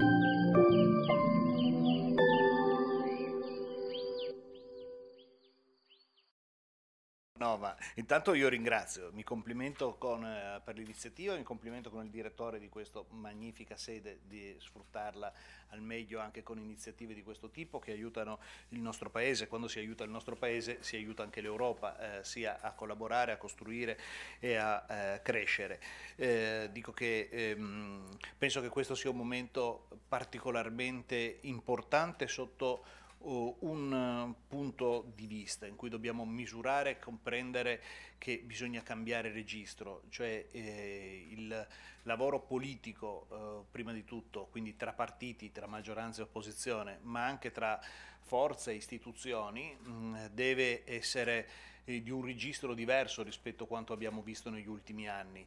thank you no, intanto io ringrazio, mi complimento con, eh, per l'iniziativa, mi complimento con il direttore di questa magnifica sede di sfruttarla al meglio anche con iniziative di questo tipo che aiutano il nostro Paese, quando si aiuta il nostro Paese si aiuta anche l'Europa eh, sia a collaborare, a costruire e a eh, crescere. Eh, dico che ehm, penso che questo sia un momento particolarmente importante sotto un eh, punto di vista in cui dobbiamo misurare e comprendere che bisogna cambiare registro, cioè eh, il lavoro politico eh, prima di tutto, quindi tra partiti, tra maggioranza e opposizione, ma anche tra forze e istituzioni, mh, mm, deve essere eh, di un registro diverso rispetto a quanto abbiamo visto negli ultimi anni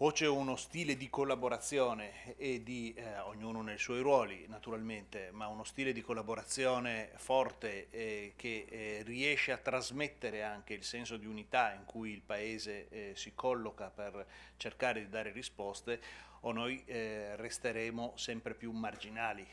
o c'è uno stile di collaborazione e di eh, ognuno nei suoi ruoli naturalmente, ma uno stile di collaborazione forte eh, che eh, riesce a trasmettere anche il senso di unità in cui il Paese eh, si colloca per cercare di dare risposte, o noi eh, resteremo sempre più marginali,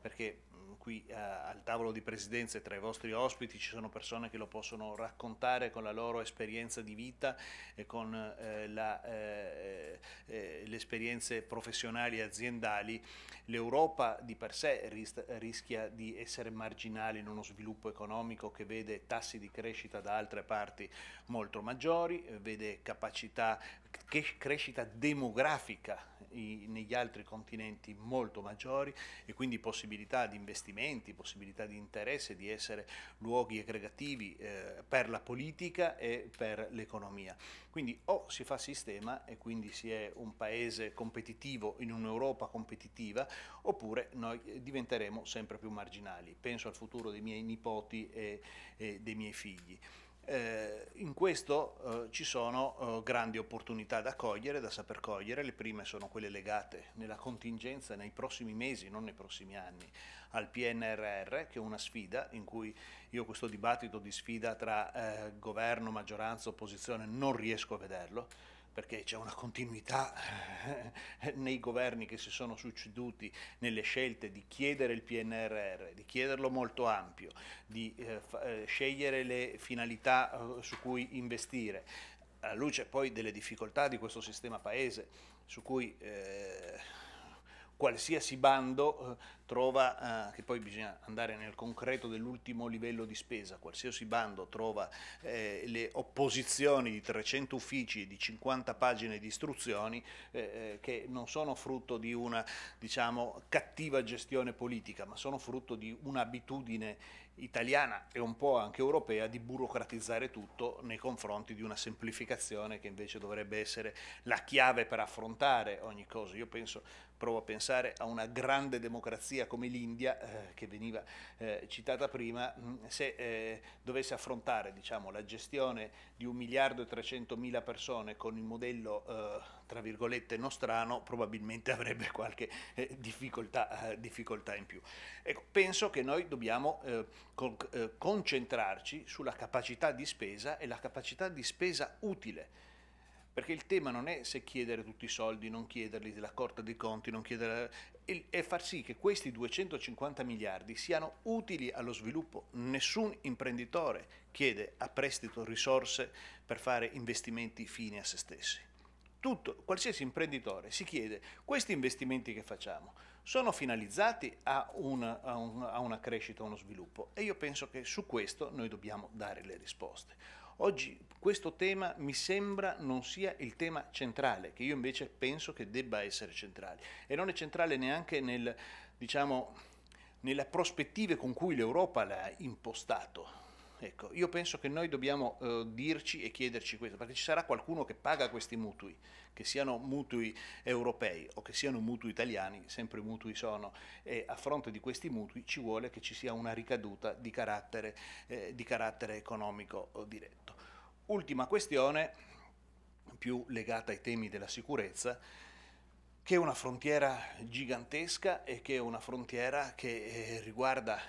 perché qui eh, al tavolo di presidenza e tra i vostri ospiti ci sono persone che lo possono raccontare con la loro esperienza di vita e con eh, la, eh, eh le esperienze professionali e aziendali, l'Europa di per sé ris- rischia di essere marginale in uno sviluppo economico che vede tassi di crescita da altre parti molto maggiori, eh, vede capacità, cres- crescita demografica negli altri continenti molto maggiori e quindi possibilità di investire investimenti, possibilità di interesse, di essere luoghi aggregativi eh, per la politica e per l'economia. Quindi o si fa sistema e quindi si è un paese competitivo in un'Europa competitiva, oppure noi diventeremo sempre più marginali. Penso al futuro dei miei nipoti e, e dei miei figli. Eh, in questo eh, ci sono eh, grandi opportunità da cogliere, da saper cogliere, le prime sono quelle legate nella contingenza nei prossimi mesi, non nei prossimi anni, al PNRR che è una sfida in cui io questo dibattito di sfida tra eh, governo, maggioranza, opposizione non riesco a vederlo perché c'è una continuità eh, eh, nei governi che si sono succeduti nelle scelte di chiedere il PNRR, di chiederlo molto ampio, di eh, eh, scegliere le finalità eh, su cui investire, alla luce poi delle difficoltà di questo sistema paese su cui... Eh, qualsiasi bando eh, trova, eh, che poi bisogna andare nel concreto dell'ultimo livello di spesa, qualsiasi bando trova eh, le opposizioni di 300 uffici e di 50 pagine di istruzioni eh, eh, che non sono frutto di una diciamo, cattiva gestione politica, ma sono frutto di un'abitudine italiana e un po' anche europea di burocratizzare tutto nei confronti di una semplificazione che invece dovrebbe essere la chiave per affrontare ogni cosa. Io penso provo a pensare a una grande democrazia come l'India, eh, che veniva eh, citata prima, mm, se eh, dovesse affrontare diciamo, la gestione di un miliardo e 300 mila persone con il modello, eh, tra virgolette, nostrano, probabilmente avrebbe qualche eh, difficoltà, eh, difficoltà, in più. Ecco, penso che noi dobbiamo con, concentrarci sulla capacità di spesa e la capacità di spesa utile perché il tema non è se chiedere tutti i soldi, non chiederli, la corta dei conti, non chiedere... e far sì che questi 250 miliardi siano utili allo sviluppo. Nessun imprenditore chiede a prestito risorse per fare investimenti fini a se stessi. Tutto, qualsiasi imprenditore si chiede questi investimenti che facciamo sono finalizzati a una, a, un, a una crescita, a uno sviluppo e io penso che su questo noi dobbiamo dare le risposte. Oggi questo tema mi sembra non sia il tema centrale, che io invece penso che debba essere centrale. E non è centrale neanche nel, diciamo, nella prospettiva con cui l'Europa l'ha impostato. Ecco, io penso che noi dobbiamo eh, dirci e chiederci questo, perché ci sarà qualcuno che paga questi mutui che siano mutui europei o che siano mutui italiani, sempre mutui sono, e a fronte di questi mutui ci vuole che ci sia una ricaduta di carattere, eh, di carattere economico diretto. Ultima questione, più legata ai temi della sicurezza, che è una frontiera gigantesca e che è una frontiera che eh, riguarda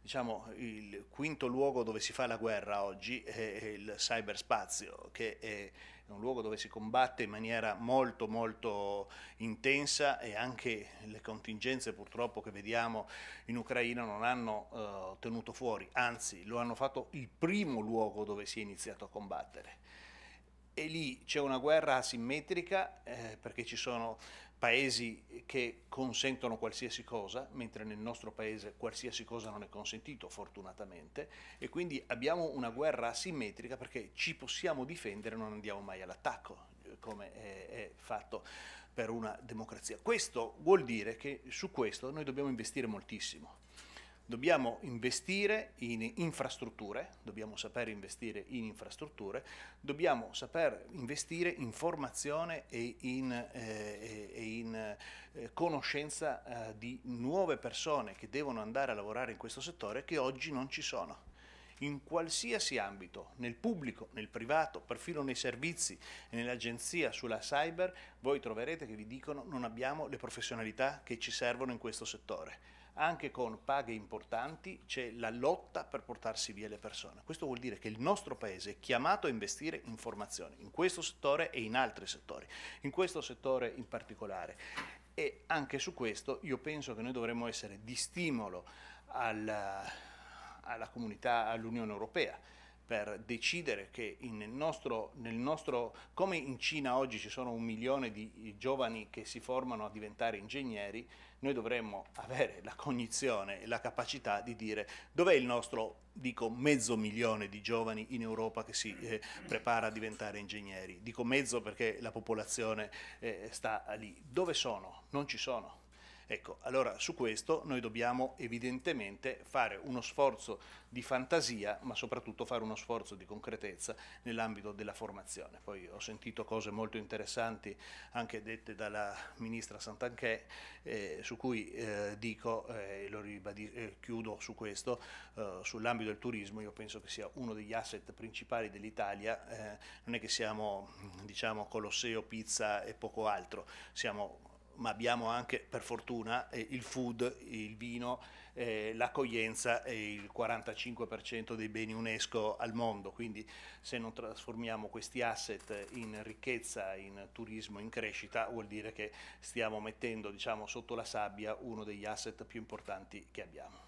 diciamo, il quinto luogo dove si fa la guerra oggi, eh, il cyberspazio, che è è un luogo dove si combatte in maniera molto molto intensa e anche le contingenze purtroppo che vediamo in Ucraina non hanno eh, tenuto fuori, anzi lo hanno fatto il primo luogo dove si è iniziato a combattere. E lì c'è una guerra asimmetrica eh, perché ci sono paesi che consentono qualsiasi cosa, mentre nel nostro paese qualsiasi cosa non è consentito fortunatamente e quindi abbiamo una guerra asimmetrica perché ci possiamo difendere, non andiamo mai all'attacco eh, come è, è fatto per una democrazia. Questo vuol dire che su questo noi dobbiamo investire moltissimo. Dobbiamo investire in infrastrutture, dobbiamo saper investire in infrastrutture, dobbiamo saper investire in formazione e in, eh, e in eh, conoscenza eh, di nuove persone che devono andare a lavorare in questo settore che oggi non ci sono in qualsiasi ambito, nel pubblico, nel privato, perfino nei servizi e nell'agenzia sulla cyber, voi troverete che vi dicono non abbiamo le professionalità che ci servono in questo settore anche con paghe importanti c'è la lotta per portarsi via le persone. Questo vuol dire che il nostro Paese è chiamato a investire in formazione, in questo settore e in altri settori, in questo settore in particolare. E anche su questo io penso che noi dovremmo essere di stimolo alla, alla comunità, all'Unione Europea per decidere che nel nostro, nel nostro, come in Cina oggi ci sono un milione di giovani che si formano a diventare ingegneri, noi dovremmo avere la cognizione e la capacità di dire dov'è il nostro, dico, mezzo milione di giovani in Europa che si eh, prepara a diventare ingegneri. Dico mezzo perché la popolazione eh, sta lì. Dove sono? Non ci sono. Ecco, allora su questo noi dobbiamo evidentemente fare uno sforzo di fantasia, ma soprattutto fare uno sforzo di concretezza nell'ambito della formazione. Poi ho sentito cose molto interessanti anche dette dalla ministra Santanchè, eh, su cui eh, dico, eh, e eh, lo ribadisco, chiudo su questo, eh, sull'ambito del turismo io penso che sia uno degli asset principali dell'Italia, eh, non è che siamo diciamo Colosseo, pizza e poco altro, siamo ma abbiamo anche, per fortuna, eh, il food, il vino, eh, l'accoglienza e il 45% dei beni UNESCO al mondo. Quindi se non trasformiamo questi asset in ricchezza, in turismo, in crescita, vuol dire che stiamo mettendo diciamo, sotto la sabbia uno degli asset più importanti che abbiamo.